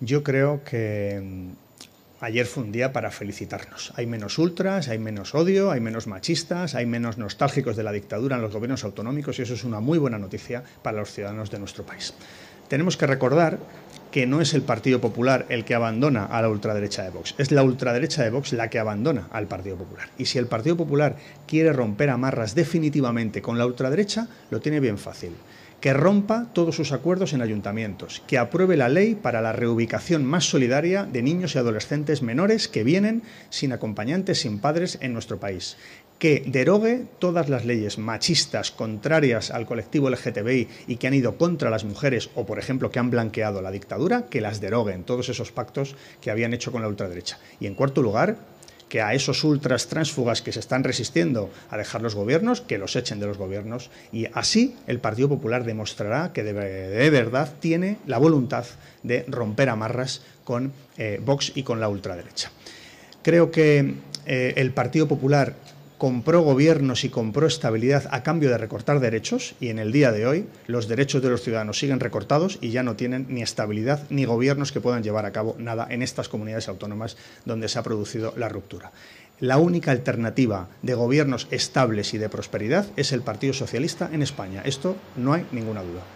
Yo creo que mm, ayer fue un día para felicitarnos. Hay menos ultras, hay menos odio, hay menos machistas, hay menos nostálgicos de la dictadura en los gobiernos autonómicos y eso es una muy buena noticia para los ciudadanos de nuestro país. Tenemos que recordar que no es el Partido Popular el que abandona a la ultraderecha de Vox, es la ultraderecha de Vox la que abandona al Partido Popular. Y si el Partido Popular quiere romper amarras definitivamente con la ultraderecha, lo tiene bien fácil que rompa todos sus acuerdos en ayuntamientos, que apruebe la ley para la reubicación más solidaria de niños y adolescentes menores que vienen sin acompañantes, sin padres en nuestro país, que derogue todas las leyes machistas contrarias al colectivo LGTBI y que han ido contra las mujeres o, por ejemplo, que han blanqueado la dictadura, que las derogue en todos esos pactos que habían hecho con la ultraderecha. Y, en cuarto lugar, que a esos ultras tránsfugas que se están resistiendo a dejar los gobiernos, que los echen de los gobiernos. Y así el Partido Popular demostrará que de, verdad tiene la voluntad de romper amarras con eh, Vox y con la ultraderecha. Creo que eh, el Partido Popular compró gobiernos y compró estabilidad a cambio de recortar derechos y en el día de hoy los derechos de los ciudadanos siguen recortados y ya no tienen ni estabilidad ni gobiernos que puedan llevar a cabo nada en estas comunidades autónomas donde se ha producido la ruptura. La única alternativa de gobiernos estables y de prosperidad es el Partido Socialista en España. Esto no hay ninguna duda.